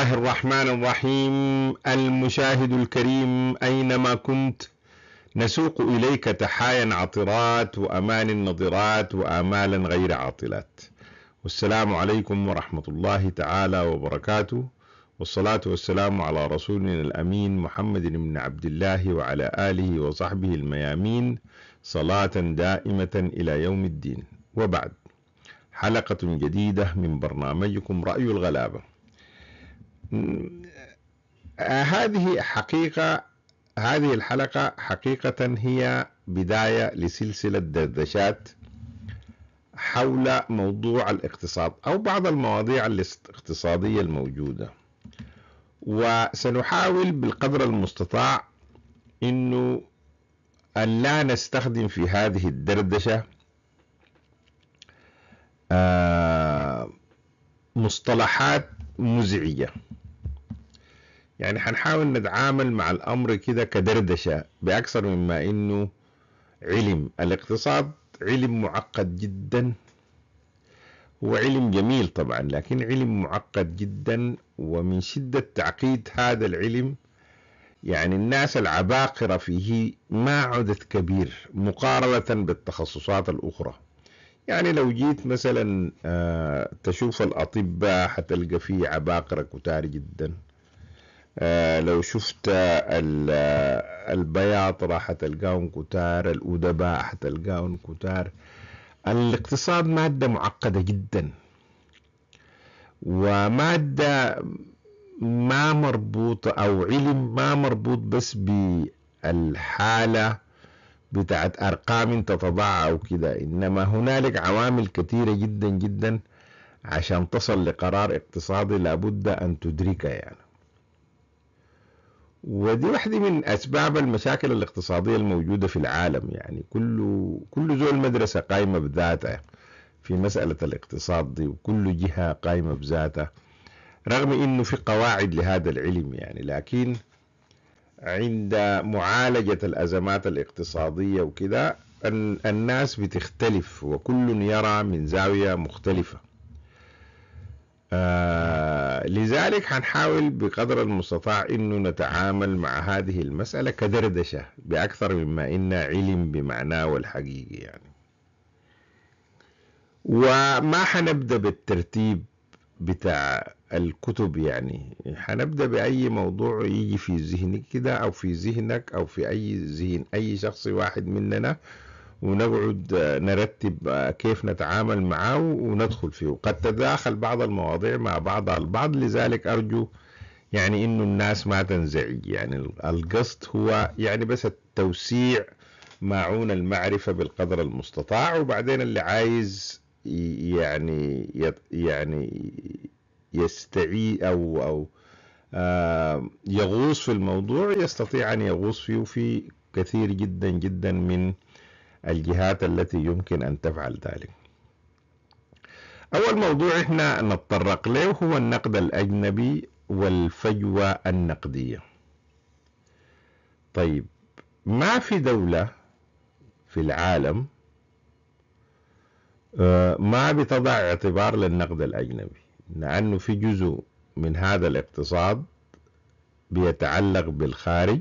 الله الرحمن الرحيم المشاهد الكريم أينما كنت نسوق إليك تحايا عطرات وأمان نضرات وآمالا غير عاطلات والسلام عليكم ورحمة الله تعالى وبركاته والصلاة والسلام على رسولنا الأمين محمد بن عبد الله وعلى آله وصحبه الميامين صلاة دائمة إلى يوم الدين وبعد حلقة جديدة من برنامجكم رأي الغلابة آه، هذه حقيقة هذه الحلقة حقيقة هي بداية لسلسلة دردشات حول موضوع الاقتصاد أو بعض المواضيع الاقتصادية الموجودة وسنحاول بالقدر المستطاع أنه أن لا نستخدم في هذه الدردشة آه، مصطلحات مزعجة يعني حنحاول نتعامل مع الأمر كده كدردشة بأكثر مما إنه علم الاقتصاد علم معقد جدا هو علم جميل طبعا لكن علم معقد جدا ومن شدة تعقيد هذا العلم يعني الناس العباقرة فيه ما عدد كبير مقارنة بالتخصصات الأخرى يعني لو جيت مثلا آه، تشوف الأطباء حتلقى فيه عباقرة كتار جدا آه، لو شفت آه، البياض راح تلقاهم كتار الأدباء حتلقاهم كتار الاقتصاد مادة معقدة جدا ومادة ما مربوطة أو علم ما مربوط بس بالحالة بتاعت أرقام تتضاعف أو كده إنما هنالك عوامل كثيرة جدا جدا عشان تصل لقرار اقتصادي لابد أن تدركه يعني ودي واحدة من أسباب المشاكل الاقتصادية الموجودة في العالم يعني كل كل زول مدرسة قائمة بذاتها في مسألة الاقتصاد دي وكل جهة قائمة بذاتها رغم انه في قواعد لهذا العلم يعني لكن عند معالجة الأزمات الاقتصادية وكذا الناس بتختلف وكل يرى من زاوية مختلفة آه، لذلك هنحاول بقدر المستطاع انه نتعامل مع هذه المسألة كدردشة بأكثر مما إن علم بمعناه والحقيقي يعني وما حنبدأ بالترتيب بتاع الكتب يعني حنبدأ بأي موضوع يجي في ذهنك كده أو في ذهنك أو في أي ذهن أي شخص واحد مننا ونقعد آه، نرتب آه، كيف نتعامل معه وندخل فيه قد تداخل بعض المواضيع مع بعضها البعض لذلك أرجو يعني إنه الناس ما تنزعج يعني القصد هو يعني بس التوسيع معون المعرفة بالقدر المستطاع وبعدين اللي عايز يعني يعني يستعي أو أو آه، يغوص في الموضوع يستطيع أن يغوص فيه في كثير جدا جدا من الجهات التي يمكن أن تفعل ذلك أول موضوع إحنا نتطرق له هو النقد الأجنبي والفجوة النقدية طيب ما في دولة في العالم آه، ما بتضع اعتبار للنقد الأجنبي لأنه في جزء من هذا الاقتصاد بيتعلق بالخارج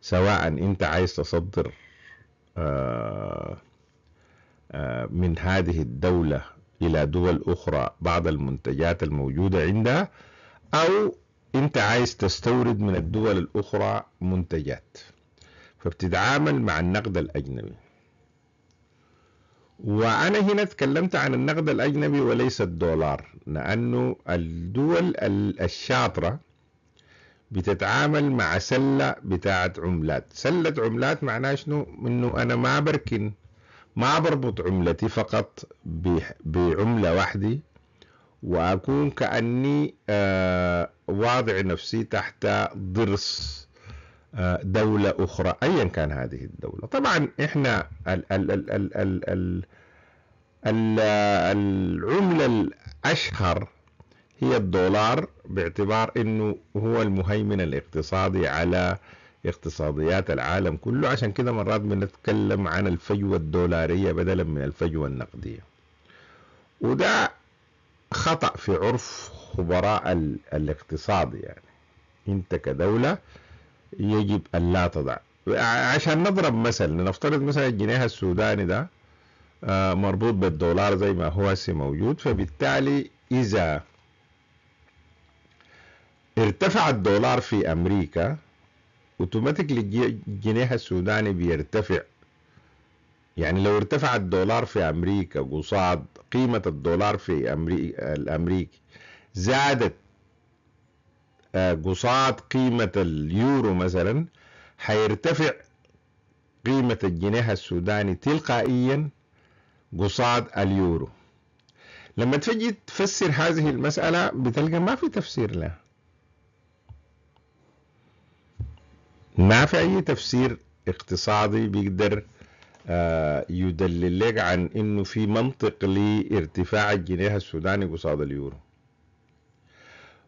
سواء أنت عايز تصدر آه، آه، من هذه الدولة إلى دول أخرى بعض المنتجات الموجودة عندها أو أنت عايز تستورد من الدول الأخرى منتجات فبتتعامل مع النقد الأجنبي وأنا هنا تكلمت عن النقد الأجنبي وليس الدولار لأنه الدول الشاطرة بتتعامل مع سلة بتاعت عملات سلة عملات معناها شنو انه انا ما بركن ما بربط عملتي فقط بعملة واحدة واكون كأني آه واضع نفسي تحت ضرس آه دولة أخرى أيا كان هذه الدولة طبعا إحنا ال ال ال ال ال العملة الأشهر هي الدولار باعتبار انه هو المهيمن الاقتصادي على اقتصاديات العالم كله عشان كده مرات بنتكلم عن الفجوة الدولارية بدلا من الفجوة النقدية وده خطأ في عرف خبراء الاقتصاد يعني انت كدولة يجب ان لا تضع عشان نضرب مثل نفترض مثلا الجنيه السوداني ده آه، مربوط بالدولار زي ما هو موجود فبالتالي إذا ارتفع الدولار في امريكا اوتوماتيكلي الجنيه السوداني بيرتفع يعني لو ارتفع الدولار في امريكا قصاد قيمه الدولار في امريكا الامريكي زادت آه، قصاد قيمه اليورو مثلا حيرتفع قيمه الجنيه السوداني تلقائيا قصاد اليورو لما تفجي تفسر هذه المساله بتلقى ما في تفسير لها ما في أي تفسير اقتصادي بيقدر آه، يدلل لك عن انه في منطق لارتفاع الجنيه السوداني قصاد اليورو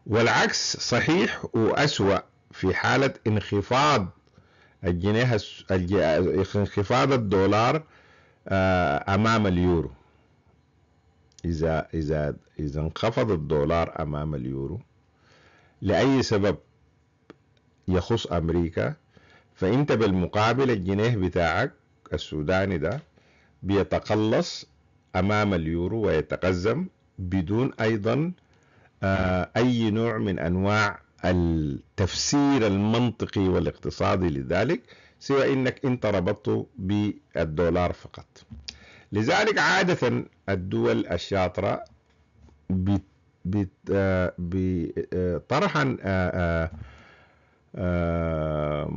والعكس صحيح وأسوأ في حالة انخفاض الجنيه انخفاض الدولار آه، أمام اليورو إذا إذا إذا انخفض الدولار أمام اليورو لأي سبب يخص أمريكا فانت بالمقابل الجنيه بتاعك السوداني ده بيتقلص امام اليورو ويتقزم بدون ايضا آه، اي نوع من انواع التفسير المنطقي والاقتصادي لذلك سوى انك انت ربطته بالدولار فقط لذلك عادة الدول الشاطرة بطرحا آه، آه،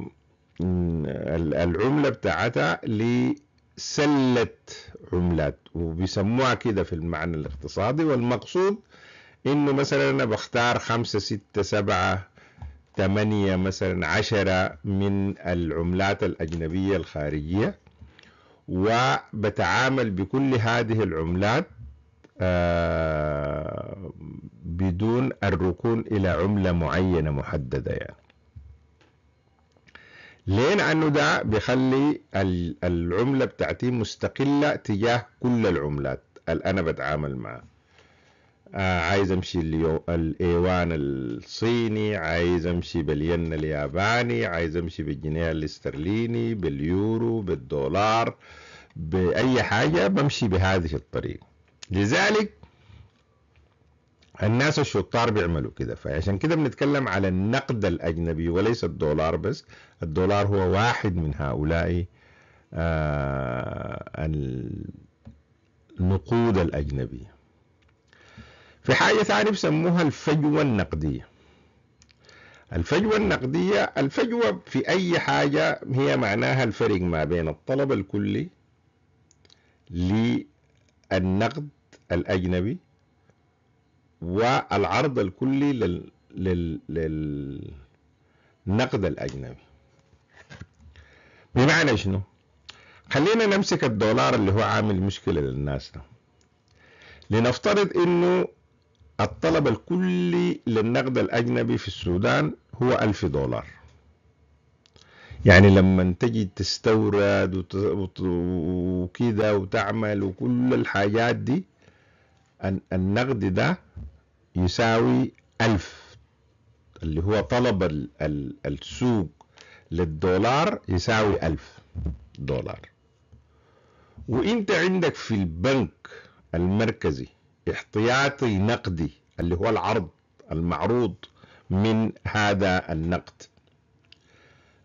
العملة بتاعتها لسلة عملات وبيسموها كده في المعنى الاقتصادي والمقصود انه مثلا انا بختار خمسة ستة سبعة ثمانية مثلا عشرة من العملات الأجنبية الخارجية وبتعامل بكل هذه العملات آه، بدون الركون إلى عملة معينة محددة يعني ليه لأنه ده بيخلي العملة بتاعتي مستقلة تجاه كل العملات اللي أنا بتعامل معها آه عايز امشي الايوان الصيني عايز امشي بالين الياباني عايز امشي بالجنيه الاسترليني باليورو بالدولار باي حاجه بمشي بهذه الطريقه لذلك الناس الشطار بيعملوا كده فعشان كده بنتكلم على النقد الأجنبي وليس الدولار بس الدولار هو واحد من هؤلاء آه، النقود الأجنبية في حاجة ثانية بسموها الفجوة النقدية الفجوة النقدية الفجوة في أي حاجة هي معناها الفرق ما بين الطلب الكلي للنقد الأجنبي والعرض الكلي لل... لل... للنقد الأجنبي بمعنى شنو؟ خلينا نمسك الدولار اللي هو عامل مشكلة للناس ده لنفترض انه الطلب الكلي للنقد الأجنبي في السودان هو ألف دولار يعني لما تجي تستورد وكده وتعمل وكل الحاجات دي النقد ده يساوي ألف اللي هو طلب السوق للدولار يساوي ألف دولار وانت عندك في البنك المركزي احتياطي نقدي اللي هو العرض المعروض من هذا النقد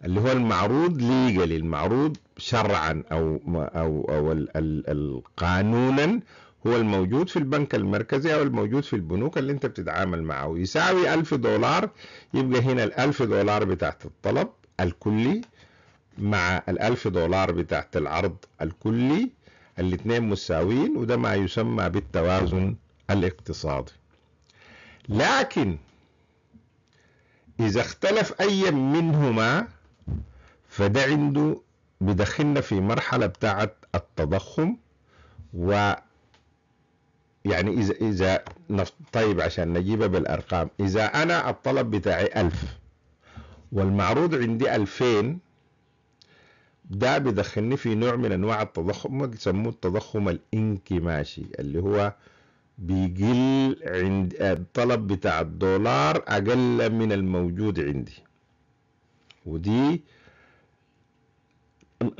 اللي هو المعروض ليجل المعروض شرعا او او او قانونا هو الموجود في البنك المركزي أو الموجود في البنوك اللي أنت بتتعامل معه يساوي ألف دولار يبقى هنا الألف دولار بتاعت الطلب الكلي مع الألف دولار بتاعت العرض الكلي الاثنين مساويين وده ما يسمى بالتوازن الاقتصادي لكن إذا اختلف أي منهما فده عنده بدخلنا في مرحلة بتاعت التضخم و يعني إذا إذا طيب عشان نجيبها بالأرقام إذا أنا الطلب بتاعي ألف والمعروض عندي ألفين ده بيدخلني في نوع من أنواع التضخم يسموه التضخم الانكماشي اللي هو بيقل عند الطلب بتاع الدولار أقل من الموجود عندي ودي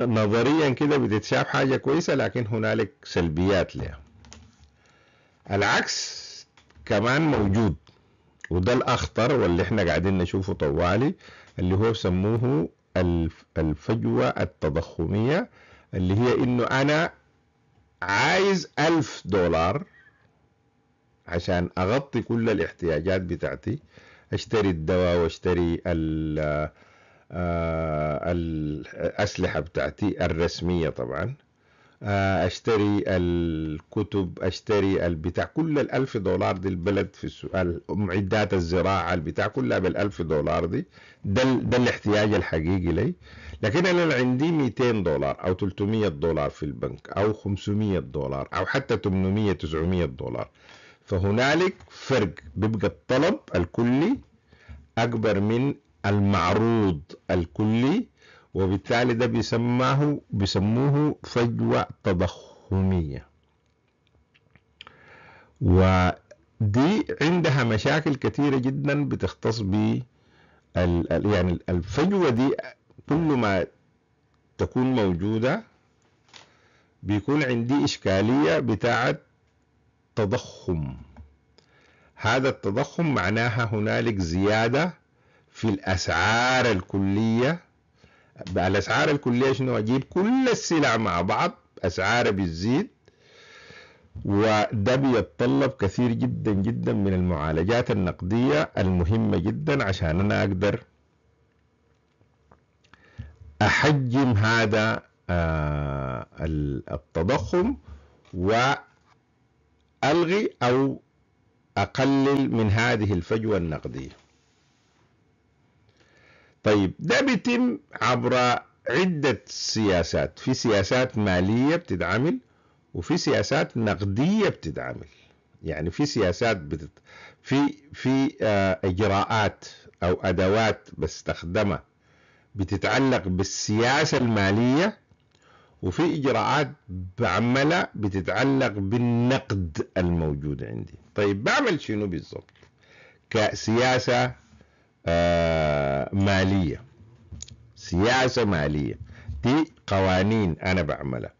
نظريا كده بتتشاف حاجة كويسة لكن هنالك سلبيات لها العكس كمان موجود وده الأخطر واللي احنا قاعدين نشوفه طوالي اللي هو سموه الفجوة التضخمية اللي هي انه انا عايز ألف دولار عشان أغطي كل الاحتياجات بتاعتي أشتري الدواء وأشتري الأسلحة آه، بتاعتي الرسمية طبعا آه، اشتري الكتب اشتري البتاع كل الالف دولار دي البلد في السؤال معدات الزراعة البتاع كلها بالالف دولار دي ده, ده الاحتياج الحقيقي لي لكن انا عندي 200 دولار او 300 دولار في البنك او 500 دولار او حتى 800 900 دولار فهنالك فرق بيبقى الطلب الكلي اكبر من المعروض الكلي وبالتالي ده بيسماه بيسموه فجوة تضخمية ودي عندها مشاكل كثيرة جدا بتختص ب يعني الفجوة دي كل ما تكون موجودة بيكون عندي إشكالية بتاعت تضخم هذا التضخم معناها هنالك زيادة في الأسعار الكلية بالاسعار الكليه شنو اجيب كل السلع مع بعض اسعارها بتزيد وده بيتطلب كثير جدا جدا من المعالجات النقديه المهمه جدا عشان انا اقدر احجم هذا آه، التضخم والغي او اقلل من هذه الفجوه النقديه طيب ده بيتم عبر عدة سياسات في سياسات مالية بتدعمل وفي سياسات نقدية بتدعمل يعني في سياسات بتت... في في آه، إجراءات أو أدوات بستخدمها بتتعلق بالسياسة المالية وفي إجراءات بعملها بتتعلق بالنقد الموجود عندي طيب بعمل شنو بالضبط كسياسة آه، مالية سياسة مالية دي قوانين أنا بعملها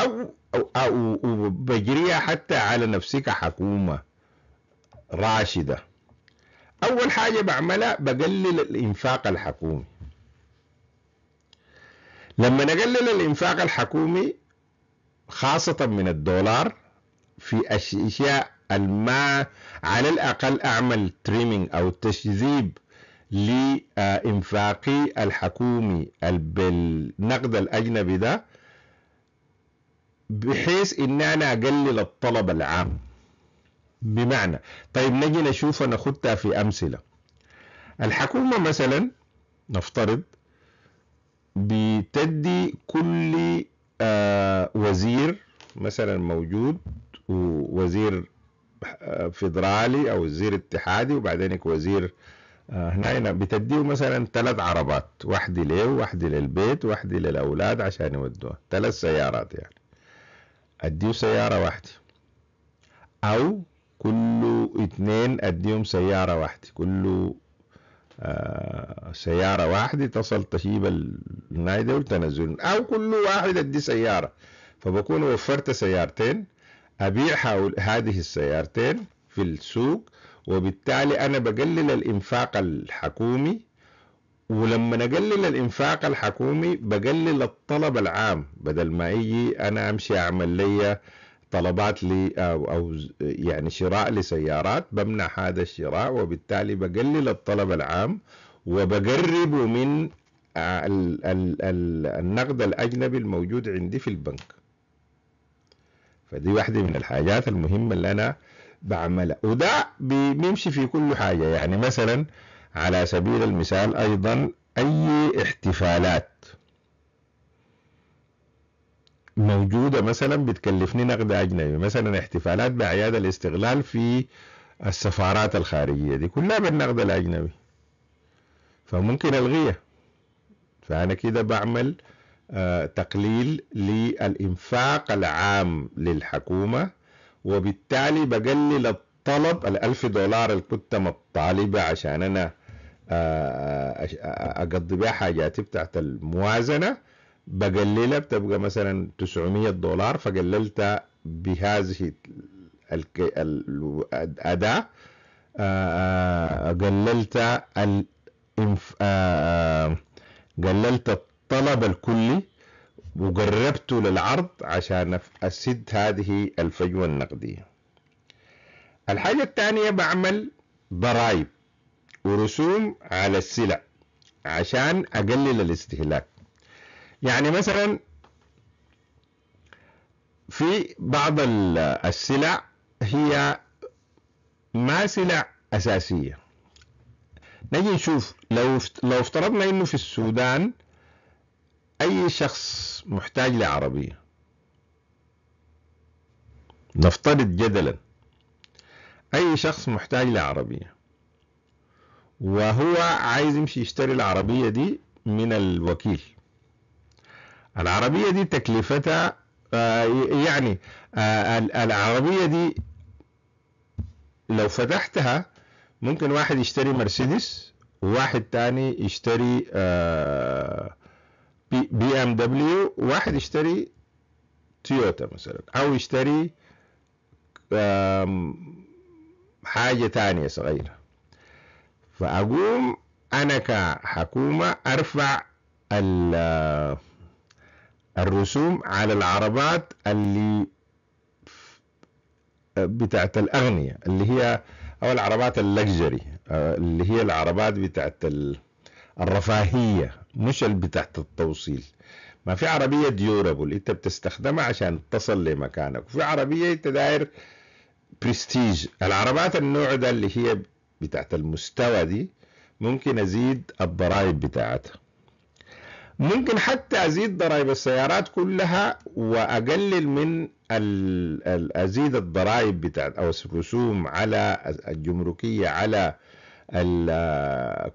أو, أو, أو, بجريها حتى على نفسي كحكومة راشدة أول حاجة بعملها بقلل الإنفاق الحكومي لما نقلل الإنفاق الحكومي خاصة من الدولار في أشياء الماء على الأقل أعمل تريمينج أو تشذيب لإنفاقي الحكومي بالنقد الأجنبي ده بحيث إن أنا أقلل الطلب العام بمعنى طيب نجي نشوف ناخدها في أمثلة الحكومة مثلا نفترض بتدي كل آه، وزير مثلا موجود ووزير فيدرالي او وزير اتحادي آه، وبعدين وزير هنا بتديه مثلا ثلاث عربات واحدة ليه واحدة للبيت واحدة للأولاد عشان يودوها ثلاث سيارات يعني أديه سيارة واحدة أو كل اثنين أديهم سيارة واحدة كل آه، سيارة واحدة تصل تشيب النايدة وتنزل أو كل واحد أدي سيارة فبكون وفرت سيارتين ابيع هذه السيارتين في السوق وبالتالي أنا بقلل الإنفاق الحكومي ولما أقلل الإنفاق الحكومي بقلل الطلب العام بدل ما يجي أنا أمشي أعمل لي طلبات لي أو, أو يعني شراء لسيارات بمنع هذا الشراء وبالتالي بقلل الطلب العام وبقربه من النقد الأجنبي الموجود عندي في البنك فدي واحدة من الحاجات المهمة اللي أنا بعملها وده بيمشي في كل حاجة يعني مثلا على سبيل المثال أيضا أي احتفالات موجودة مثلا بتكلفني نقد أجنبي مثلا احتفالات بأعياد الاستغلال في السفارات الخارجية دي كلها بالنقد الأجنبي فممكن ألغيها فأنا كده بعمل آه، تقليل للإنفاق العام للحكومة وبالتالي بقلل الطلب الألف دولار اللي كنت مطالبة عشان أنا آه، أقضي بها حاجاتي بتاعت الموازنة بقللها بتبقى مثلا 900 دولار فقللت بهذه الأداة آه، قللت قللت الطلب الكلي وقربته للعرض عشان أسد هذه الفجوة النقدية الحاجة الثانية بعمل ضرائب ورسوم على السلع عشان أقلل الاستهلاك يعني مثلا في بعض السلع هي ما سلع أساسية نجي نشوف لو لو افترضنا انه في السودان أي شخص محتاج لعربية نفترض جدلا أي شخص محتاج لعربية وهو عايز يمشي يشتري العربية دي من الوكيل العربية دي تكلفتها آه، يعني آه، العربية دي لو فتحتها ممكن واحد يشتري مرسيدس وواحد تاني يشتري آه بي ام دبليو واحد يشتري تويوتا مثلا او يشتري حاجة تانية صغيرة فأقوم أنا كحكومة أرفع الرسوم على العربات اللي بتاعت الأغنية اللي هي أو العربات اللكجري آه، اللي هي العربات بتاعت ال الرفاهية مش اللي بتاعت التوصيل ما في عربية ديورابل انت بتستخدمها عشان تصل لمكانك في عربية انت داير برستيج العربات النوع ده اللي هي بتاعت المستوى دي ممكن ازيد الضرائب بتاعتها ممكن حتى ازيد ضرائب السيارات كلها واقلل من ازيد الضرائب بتاعت او الرسوم على الجمركيه على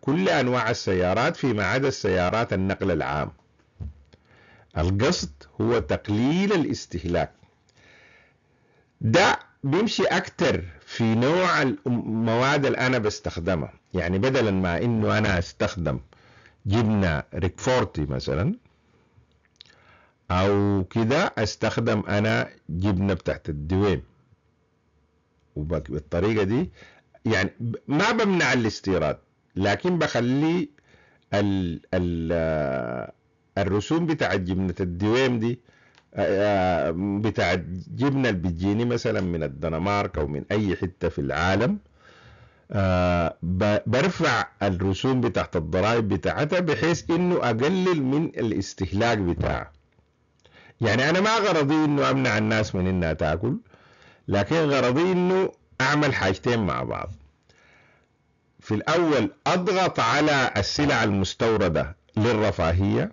كل انواع السيارات فيما عدا السيارات النقل العام القصد هو تقليل الاستهلاك ده بيمشي اكتر في نوع المواد اللي انا بستخدمها يعني بدلا ما انه انا استخدم جبنه ريكفورتي مثلا او كده استخدم انا جبنه بتاعت الدويم وبالطريقه دي يعني ما بمنع الاستيراد لكن بخلي ال ال آه، الرسوم بتاعت جبنة الدويم دي آه، آه، بتاعت جبنة اللي بتجيني مثلا من الدنمارك أو من أي حتة في العالم برفع الرسوم بتاعت الضرائب بتاعتها بحيث انه اقلل من الاستهلاك بتاعها يعني انا ما غرضي انه امنع الناس من انها تاكل لكن غرضي انه اعمل حاجتين مع بعض في الأول أضغط على السلع المستوردة للرفاهية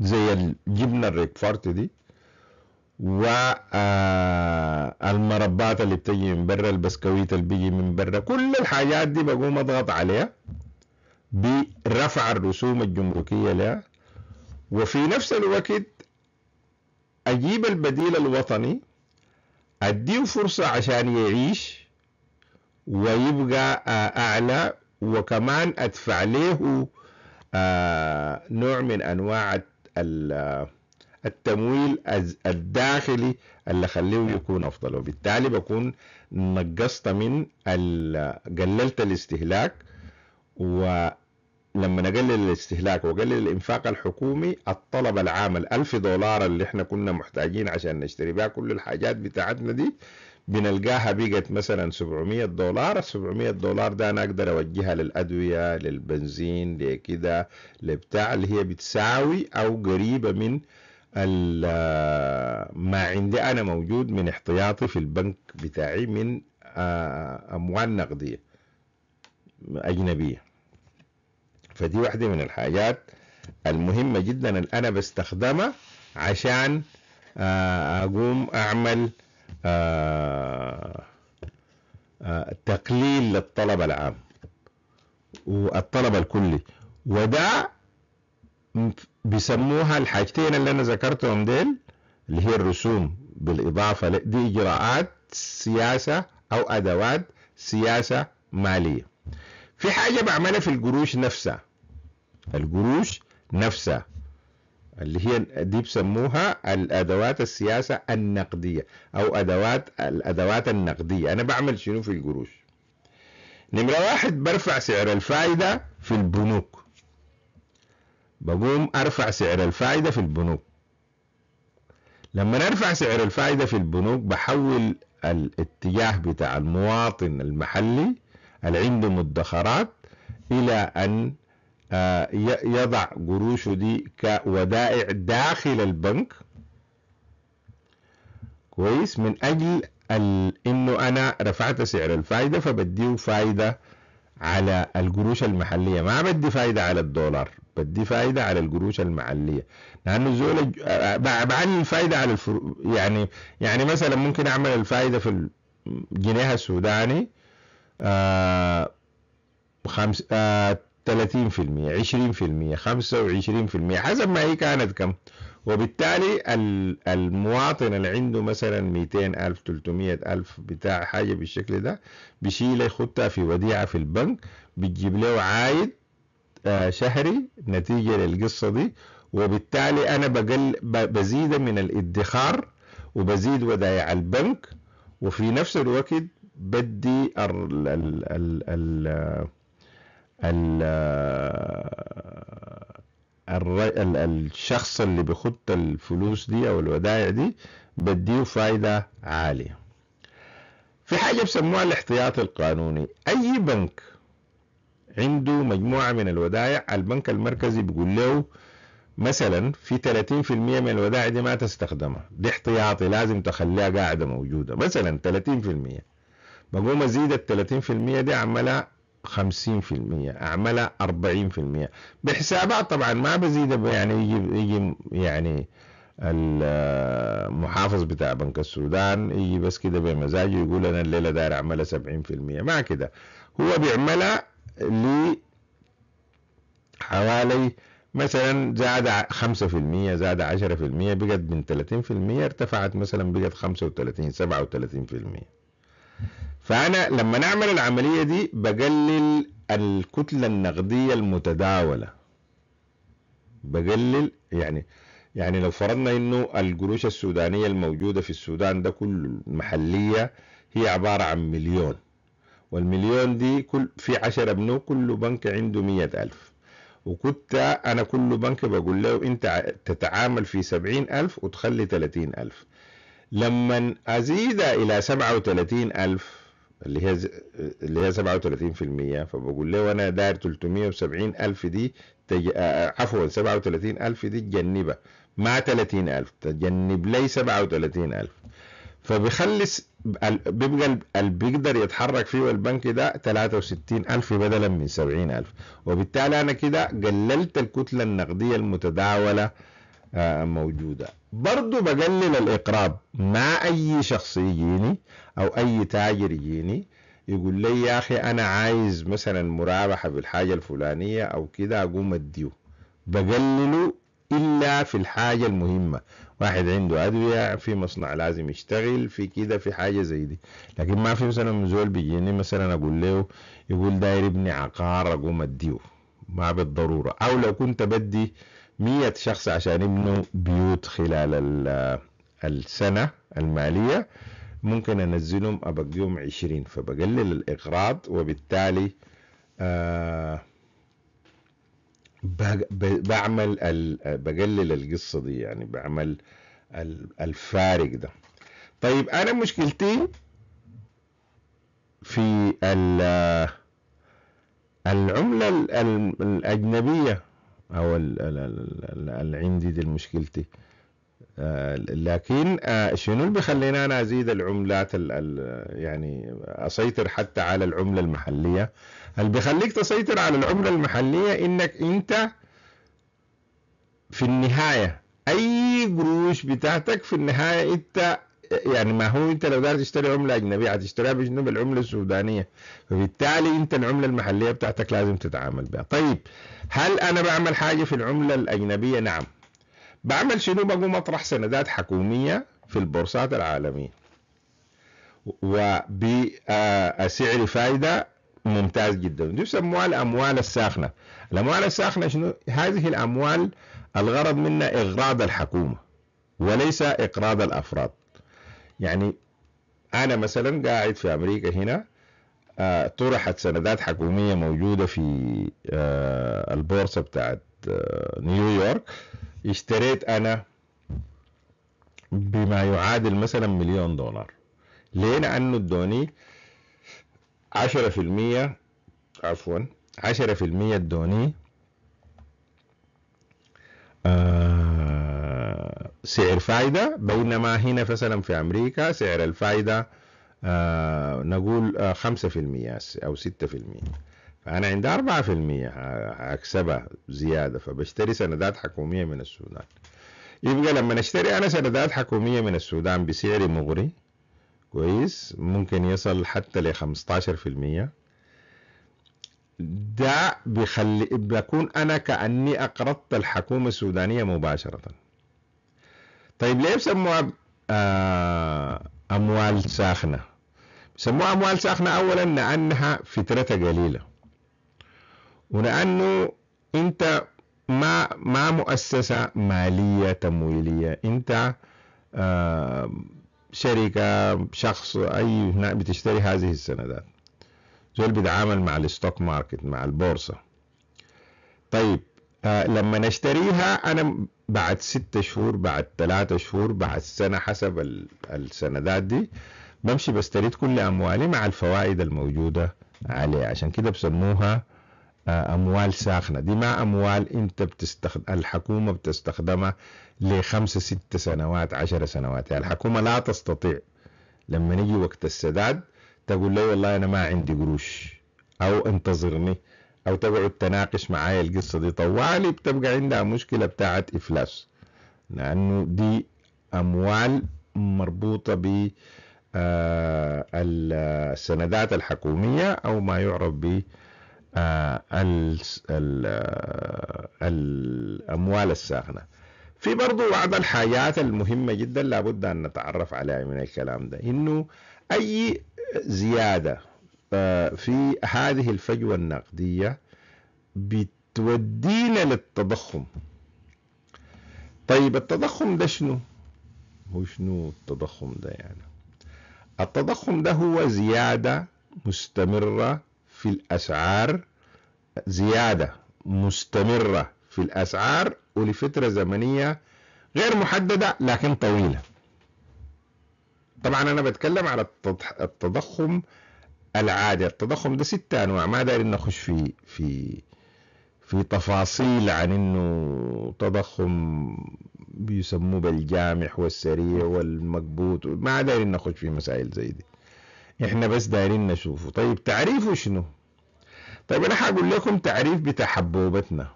زي الجبنة الريكفورت دي و آه، المربات اللي بتجي من برا البسكويت اللي بيجي من برا كل الحاجات دي بقوم اضغط عليها برفع الرسوم الجمركية لها وفي نفس الوقت اجيب البديل الوطني اديه فرصة عشان يعيش ويبقى آه، أعلى وكمان أدفع له آه، نوع من أنواع آه، التمويل الداخلي اللي خليه نعم. يكون أفضل وبالتالي بكون نقصت من قللت الاستهلاك ولما نقلل الاستهلاك وقلل الإنفاق الحكومي الطلب العام الألف دولار اللي احنا كنا محتاجين عشان نشتري بها كل الحاجات بتاعتنا دي بنلقاها بقت مثلا 700 دولار 700 دولار ده انا اقدر اوجهها للادويه للبنزين لكده لبتاع اللي هي بتساوي او قريبه من ما عندي انا موجود من احتياطي في البنك بتاعي من آه، اموال نقديه اجنبيه فدي واحده من الحاجات المهمه جدا اللي انا بستخدمها عشان آه، اقوم اعمل آه، آه، تقليل للطلب العام والطلب الكلي وده بيسموها الحاجتين اللي انا ذكرتهم ديل اللي هي الرسوم بالاضافه دي اجراءات سياسه او ادوات سياسه ماليه في حاجه بعملها في القروش نفسها القروش نفسها اللي هي دي بسموها الادوات السياسه النقديه او ادوات الادوات النقديه انا بعمل شنو في القروش نمره واحد برفع سعر الفائده في البنوك بقوم ارفع سعر الفائده في البنوك لما نرفع سعر الفائده في البنوك بحول الاتجاه بتاع المواطن المحلي اللي عنده مدخرات الى ان آه، يضع قروشه دي كودائع داخل البنك كويس من اجل انه انا رفعت سعر الفايده فبديه فايده على القروش المحليه ما بدي فايده على الدولار بدي فايده على القروش المحليه لانه زول آه، بعلي الفايده على الفرو يعني يعني مثلا ممكن اعمل الفايده في الجنيه السوداني آه خمس آه 30% 20% 25% حسب ما هي كانت كم وبالتالي المواطن اللي عنده مثلا 200 ألف 300 ألف بتاع حاجة بالشكل ده بيشيلها يخطها في وديعة في البنك بتجيب له عايد آه، شهري نتيجة للقصة دي وبالتالي أنا بقل بزيد من الادخار وبزيد ودايع البنك وفي نفس الوقت بدي ال ال ال ال آه، الشخص اللي بيخط الفلوس دي او الودائع دي بديه فايدة عالية في حاجة بسموها الاحتياطي القانوني اي بنك عنده مجموعة من الودائع البنك المركزي بيقول له مثلا في 30% من الودائع دي ما تستخدمها دي احتياطي لازم تخليها قاعدة موجودة مثلا 30% بقوم ازيد ال 30% دي عملها 50% اعملها 40% بحسابات طبعا ما بزيد يعني يجي يجي يعني المحافظ بتاع بنك السودان يجي بس كده بمزاجه يقول انا الليله داير اعملها 70% ما كده هو بيعملها ل حوالي مثلا زاد 5% زاد 10% بقت من 30% ارتفعت مثلا بقت 35 37% فأنا لما نعمل العملية دي بقلل الكتلة النقدية المتداولة بقلل يعني يعني لو فرضنا انه القروش السودانية الموجودة في السودان ده كل محلية هي عبارة عن مليون والمليون دي كل في عشرة بنوك كل بنك عنده مية ألف وكنت أنا كل بنك بقول له أنت تتعامل في سبعين ألف وتخلي ثلاثين ألف لما أزيد إلى سبعة وثلاثين ألف اللي هي اللي هي 37% فبقول له انا داير 370 الف دي تج... آه، آه، عفوا 37 الف دي تجنبها مع 30 الف تجنب لي 37 الف فبيخلص بيبقى اللي بيقدر يتحرك فيه البنك ده 63 ألف بدلا من 70 ألف وبالتالي أنا كده قللت الكتلة النقدية المتداولة آه، موجودة برضو بقلل الإقراب ما أي شخص يجيني أو أي تاجر يجيني يقول لي يا أخي أنا عايز مثلا مرابحة في الحاجة الفلانية أو كده أقوم أديه بقلله إلا في الحاجة المهمة واحد عنده أدوية في مصنع لازم يشتغل في كده في حاجة زي دي لكن ما في مثلا زول بيجيني مثلا أقول له يقول داير ابني عقار أقوم أديه ما بالضرورة أو لو كنت بدي آه 100 شخص عشان يبنوا بيوت خلال السنة المالية ممكن أنزلهم أبقيهم 20 فبقلل الإقراض وبالتالي آه، بعمل بقلل القصة دي يعني بعمل الفارق ده طيب أنا مشكلتي في العملة الأجنبية او العندي دي مشكلتي آه، لكن آه، شنو اللي بيخلينا انا ازيد العملات يعني اسيطر حتى على العمله المحليه اللي بيخليك تسيطر على العمله المحليه انك انت في النهايه اي قروش بتاعتك في النهايه انت يعني ما هو انت لو دار تشتري عمله اجنبيه هتشتريها بجنوب العمله السودانيه فبالتالي انت العمله المحليه بتاعتك لازم تتعامل بها طيب هل انا بعمل حاجه في العمله الاجنبيه نعم بعمل شنو بقوم اطرح سندات حكوميه في البورصات العالميه وبسعر آه، فائده ممتاز جدا دي يسموها الاموال الساخنه الاموال الساخنه شنو هذه الاموال الغرض منها اغراض الحكومه وليس اقراض الافراد يعني انا مثلا قاعد في امريكا هنا آه، طرحت سندات حكوميه موجوده في آه، البورصه بتاعت آه، نيويورك اشتريت انا بما يعادل مثلا مليون دولار ليه لانه ادوني 10% عفوا 10% ادوني آه سعر فائدة بينما هنا مثلا في أمريكا سعر الفائدة آه، نقول آه، خمسة في المية أو ستة في المية فأنا عندي أربعة في المية هكسبها زيادة فبشتري سندات حكومية من السودان يبقى لما اشتري أنا سندات حكومية من السودان بسعر مغري كويس ممكن يصل حتى ل 15% ده بيخلي بكون انا كاني اقرضت الحكومه السودانيه مباشره طيب ليه بسموها آه، أموال ساخنة بسموها أموال ساخنة أولا لأنها فترتها قليلة ولأنه أنت ما ما مؤسسة مالية تمويلية أنت آه، شركة شخص أي بتشتري هذه السندات زول بيتعامل مع الستوك ماركت مع البورصة طيب لما نشتريها انا بعد ستة شهور بعد ثلاثة شهور بعد سنة حسب السندات دي بمشي بستريد كل اموالي مع الفوائد الموجودة عليه عشان كده بسموها آه، اموال ساخنة دي ما اموال انت بتستخدم الحكومة بتستخدمها لخمسة ستة سنوات عشر سنوات يعني الحكومة لا تستطيع لما نيجي وقت السداد تقول لي والله انا ما عندي قروش او انتظرني او تقعد تناقش معايا القصه دي طوالي بتبقى عندها مشكله بتاعت افلاس لانه دي اموال مربوطه ب آه، السندات الحكوميه او ما يعرف ب آه، آه، الاموال الساخنه في برضو بعض الحاجات المهمه جدا لابد ان نتعرف عليها من الكلام ده انه اي زياده في هذه الفجوة النقدية بتودينا للتضخم طيب التضخم ده شنو؟ هو شنو التضخم ده يعني؟ التضخم ده هو زيادة مستمرة في الأسعار زيادة مستمرة في الأسعار ولفترة زمنية غير محددة لكن طويلة طبعا أنا بتكلم على التضخم العادي التضخم ده ستة انواع ما داري نخش في في في تفاصيل عن انه تضخم بيسموه بالجامح والسريع والمكبوت ما دايرين نخش في مسائل زي دي احنا بس دايرين نشوفه طيب تعريفه شنو طيب انا حاقول لكم تعريف بتاع حبوبتنا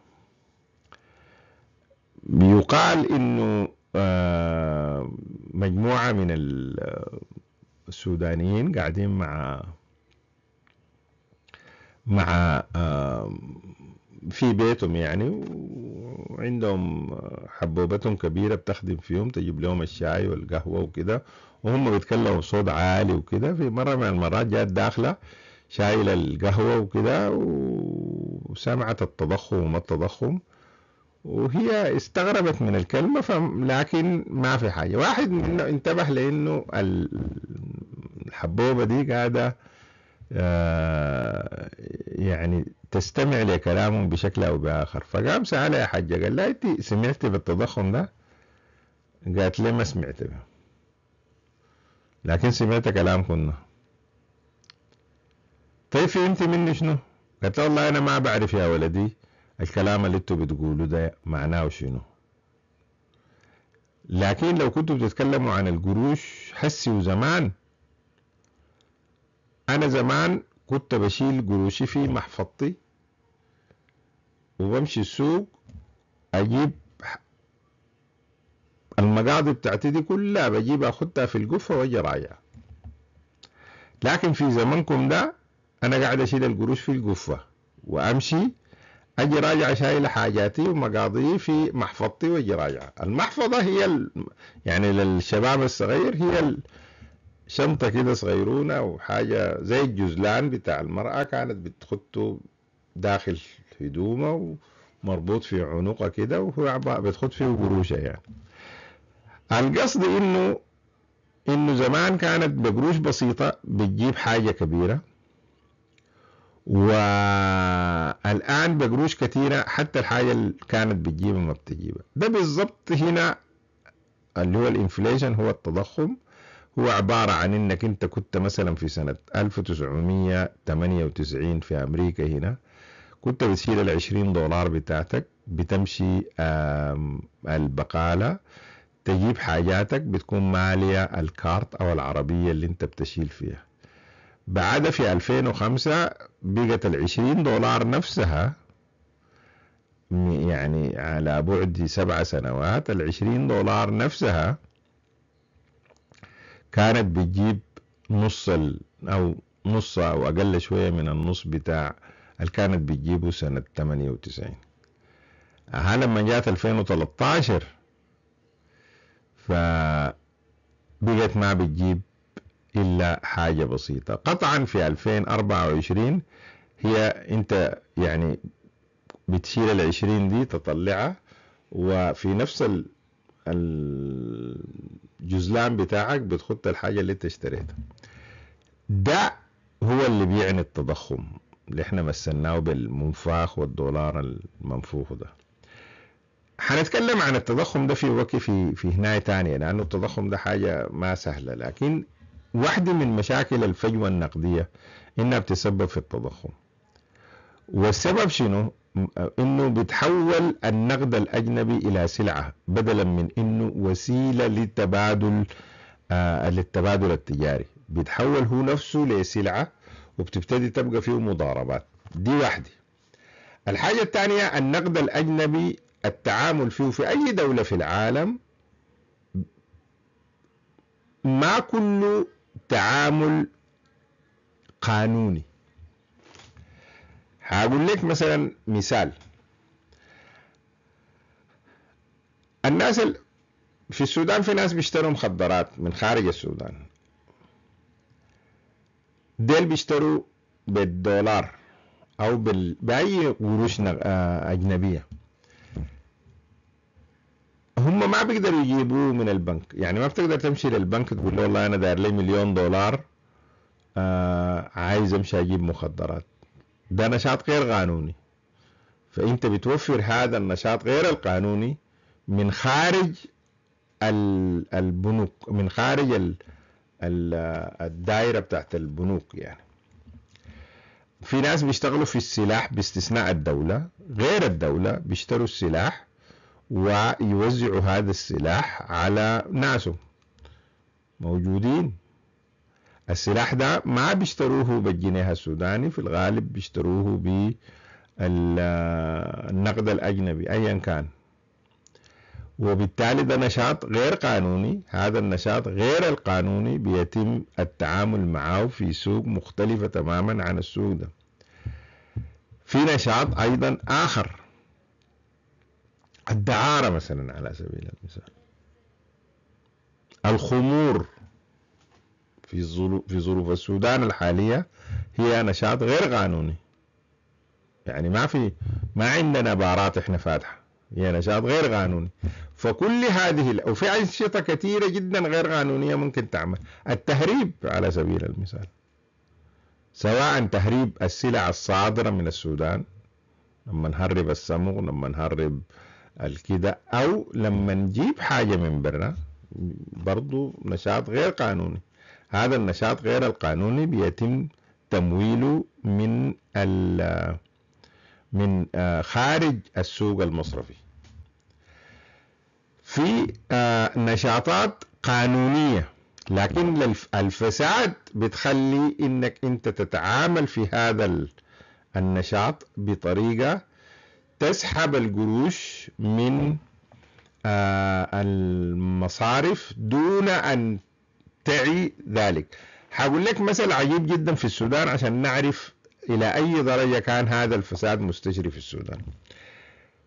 بيقال انه آه، مجموعه من السودانيين قاعدين مع مع في بيتهم يعني وعندهم آه، حبوبتهم كبيرة بتخدم فيهم تجيب لهم الشاي والقهوة وكده وهم بيتكلموا صوت عالي وكده في مرة من المرات جات داخلة شايلة القهوة وكده وسمعت التضخم وما التضخم وهي استغربت من الكلمة لكن ما في حاجة واحد انتبه لأنه الحبوبة دي قاعدة آه، يعني تستمع لكلامهم بشكل او باخر فقام سالها يا حجه قال لها انت سمعتي بالتضخم ده قالت لي ما سمعت به لكن سمعت كلام كنا طيب فهمتي مني شنو قالت له والله انا ما بعرف يا ولدي الكلام اللي انتوا بتقولوا ده معناه شنو لكن لو كنتوا بتتكلموا عن القروش حسي وزمان أنا زمان كنت بشيل قروشي في محفظتي وبمشي السوق أجيب المقاضي بتاعتي دي كلها بجيبها أخدها في القفة وأجي راجع لكن في زمنكم ده أنا قاعد أشيل القروش في القفة وأمشي أجي راجع شايل حاجاتي ومقاضي في محفظتي وأجي راجع المحفظة هي يعني للشباب الصغير هي ال... شنطة كده صغيرونة وحاجة زي الجزلان بتاع المرأة كانت بتخطه داخل هدومه ومربوط في عنقه كده وهو بتخط فيه قروشة يعني القصد انه انه زمان كانت بقروش بسيطة بتجيب حاجة كبيرة والآن بقروش كثيرة حتى الحاجة اللي كانت بتجيبها ما بتجيبها ده بالضبط هنا اللي هو الانفليشن هو التضخم هو عبارة عن انك انت كنت مثلا في سنة 1998 في امريكا هنا كنت بتشيل ال 20 دولار بتاعتك بتمشي البقالة تجيب حاجاتك بتكون مالية الكارت او العربية اللي انت بتشيل فيها بعد في 2005 بقت ال 20 دولار نفسها يعني على بعد سبع سنوات ال 20 دولار نفسها كانت بتجيب نص ال او نص او اقل شويه من النص بتاع اللي كانت بتجيبه سنه 98 ها لما جات 2013 ف بقت ما بتجيب الا حاجه بسيطه قطعا في 2024 هي انت يعني بتشيل ال 20 دي تطلعها وفي نفس ال, ال الجزلان بتاعك بتخط الحاجة اللي انت اشتريتها ده هو اللي بيعني التضخم اللي احنا مثلناه بالمنفاخ والدولار المنفوخ ده هنتكلم عن التضخم ده في وقت في في هنا تانية لأنه التضخم ده حاجة ما سهلة لكن واحدة من مشاكل الفجوة النقدية إنها بتسبب في التضخم والسبب شنو؟ انه بتحول النقد الاجنبي الى سلعه بدلا من انه وسيله للتبادل آه، للتبادل التجاري بيتحول هو نفسه لسلعه وبتبتدي تبقى فيه مضاربات دي واحده الحاجه الثانيه النقد الاجنبي التعامل فيه في اي دوله في العالم ما كله تعامل قانوني هقول لك مثلا مثال الناس في السودان في ناس بيشتروا مخدرات من خارج السودان ديل بيشتروا بالدولار او بال... باي قروش آه، اجنبيه هم ما بيقدروا يجيبوه من البنك يعني ما بتقدر تمشي للبنك تقول له والله انا داير لي مليون دولار آه عايز امشي اجيب مخدرات ده نشاط غير قانوني فانت بتوفر هذا النشاط غير القانوني من خارج البنوك من خارج الدائره بتاعت البنوك يعني في ناس بيشتغلوا في السلاح باستثناء الدوله غير الدوله بيشتروا السلاح ويوزعوا هذا السلاح على ناسهم موجودين السلاح ده ما بيشتروه بالجنيه السوداني في الغالب بيشتروه بالنقد الأجنبي أيا كان وبالتالي ده نشاط غير قانوني هذا النشاط غير القانوني بيتم التعامل معه في سوق مختلفة تماما عن السوق ده في نشاط أيضا آخر الدعارة مثلا على سبيل المثال الخمور في في ظروف السودان الحالية هي نشاط غير قانوني يعني ما في ما عندنا بارات احنا فاتحة هي نشاط غير قانوني فكل هذه وفي أنشطة كثيرة جدا غير قانونية ممكن تعمل التهريب على سبيل المثال سواء تهريب السلع الصادرة من السودان لما نهرب السمغ لما نهرب الكذا أو لما نجيب حاجة من برا برضو نشاط غير قانوني هذا النشاط غير القانوني بيتم تمويله من من آه، خارج السوق المصرفي في آه، نشاطات قانونية لكن الفساد بتخلي انك انت تتعامل في هذا النشاط بطريقة تسحب القروش من آه، المصارف دون ان تعي ذلك هقول لك مثل عجيب جدا في السودان عشان نعرف إلى أي درجة كان هذا الفساد مستجري في السودان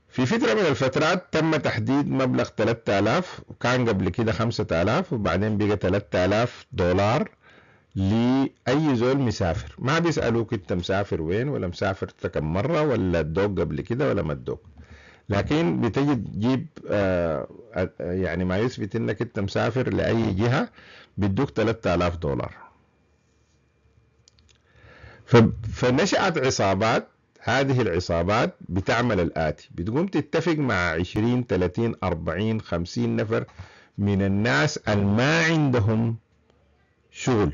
في فترة من الفترات تم تحديد مبلغ 3000 وكان قبل كده 5000 وبعدين بقى 3000 دولار لأي زول مسافر ما بيسألوك أنت مسافر وين ولا مسافر كم مرة ولا الدوق قبل كده ولا ما الدوق لكن بتجي تجيب آه, آه، يعني ما يثبت انك انت مسافر لاي جهه بيدوك 3000 دولار فنشأت عصابات هذه العصابات بتعمل الآتي بتقوم تتفق مع 20 30 40 50 نفر من الناس الما عندهم شغل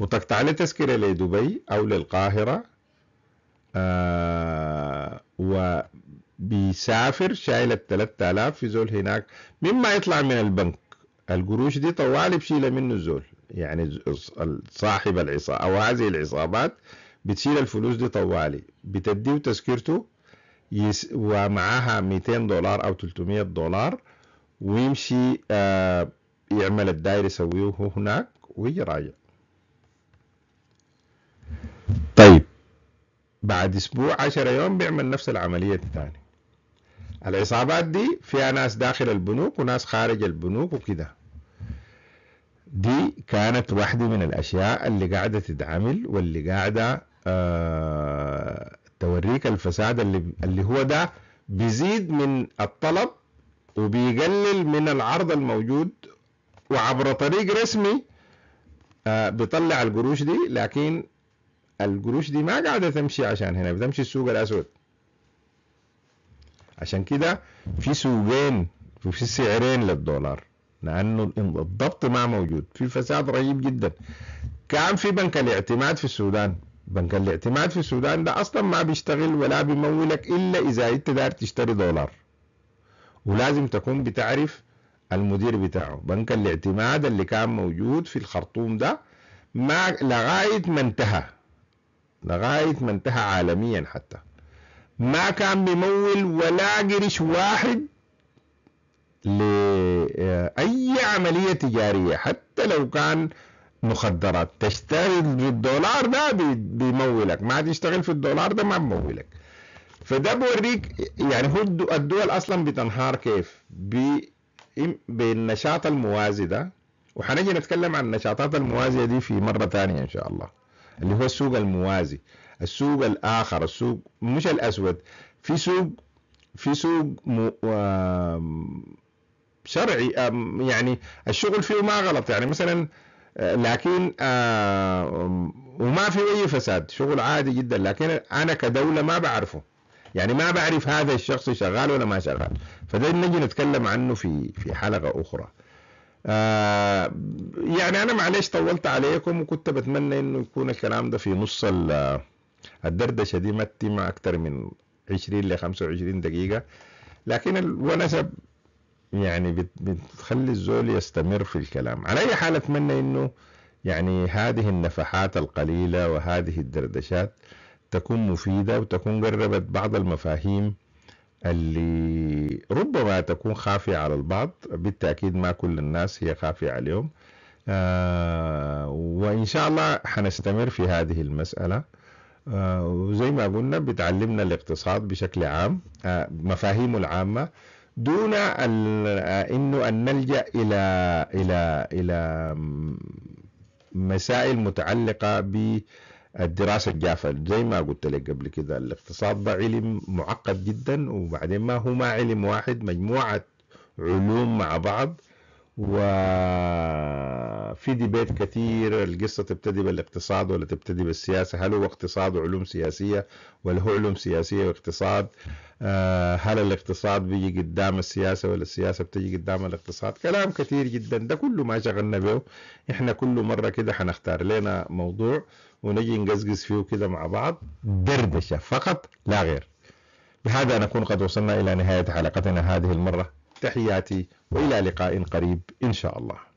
وتقطع لي تذكرة لدبي أو للقاهرة آه وبيسافر شايل ال 3000 في زول هناك مما يطلع من البنك القروش دي طوالي بشيلها منه الزول يعني صاحب العصابة أو هذه العصابات بتشيل الفلوس دي طوالي بتديه تذكرته يس ومعاها 200 دولار أو 300 دولار ويمشي آه يعمل الداير يسويه هناك ويجي راجع طيب بعد اسبوع 10 يوم بيعمل نفس العمليه الثانيه العصابات دي فيها ناس داخل البنوك وناس خارج البنوك وكده دي كانت واحدة من الأشياء اللي قاعدة تتعمل واللي قاعدة آه توريك الفساد اللي, اللي هو ده بيزيد من الطلب وبيقلل من العرض الموجود وعبر طريق رسمي آه بيطلع القروش دي لكن القروش دي ما قاعدة تمشي عشان هنا بتمشي السوق الأسود عشان كده في سوقين وفي سعرين للدولار لأنه الضبط ما موجود في فساد رهيب جدا كان في بنك الاعتماد في السودان بنك الاعتماد في السودان ده أصلا ما بيشتغل ولا بيمولك إلا إذا أنت داير تشتري دولار ولازم تكون بتعرف المدير بتاعه بنك الاعتماد اللي كان موجود في الخرطوم ده ما لغاية ما انتهى لغاية ما انتهى عالميا حتى ما كان بيمول ولا قرش واحد لأي آه، عملية تجارية حتى لو كان مخدرات تشتغل بالدولار ده بيمولك ما تشتغل في الدولار ده ما بيمولك فده بوريك يعني هو الدول اصلا بتنهار كيف بالنشاط الموازي ده وحنجي نتكلم عن النشاطات الموازيه دي في مره ثانيه ان شاء الله اللي هو السوق الموازي السوق الاخر السوق مش الاسود في سوق في سوق شرعي يعني الشغل فيه ما غلط يعني مثلا آه، لكن آه، وما في اي فساد شغل عادي جدا لكن انا كدوله ما بعرفه يعني ما بعرف هذا الشخص شغال ولا ما شغال فده نجي نتكلم عنه في في حلقه اخرى آه يعني انا معلش طولت عليكم وكنت بتمنى انه يكون الكلام ده في نص الدردشه دي ما تتم اكثر من 20 ل 25 دقيقه لكن الونسه يعني بتخلي الزول يستمر في الكلام على أي حال أتمنى أنه يعني هذه النفحات القليلة وهذه الدردشات تكون مفيدة وتكون قربت بعض المفاهيم اللي ربما تكون خافية على البعض بالتأكيد ما كل الناس هي خافية عليهم آه وإن شاء الله حنستمر في هذه المسألة آه وزي ما قلنا بتعلمنا الاقتصاد بشكل عام آه مفاهيمه العامة دون انه ان نلجا الى الى الى مسائل متعلقه بالدراسه الجافه زي ما قلت لك قبل كده الاقتصاد ده علم معقد جدا وبعدين ما هو ما علم واحد مجموعه علوم مع بعض وفي ديبات كثير القصة تبتدي بالاقتصاد ولا تبتدي بالسياسة هل هو اقتصاد وعلوم سياسية ولا هو علوم سياسية واقتصاد آه، هل الاقتصاد بيجي قدام السياسة ولا السياسة بتيجي قدام الاقتصاد كلام كثير جدا ده كله ما شغلنا به احنا كل مرة كده حنختار لنا موضوع ونجي نقزقز فيه كده مع بعض دردشة فقط لا غير بهذا نكون قد وصلنا إلى نهاية حلقتنا هذه المرة تحياتي والى لقاء قريب ان شاء الله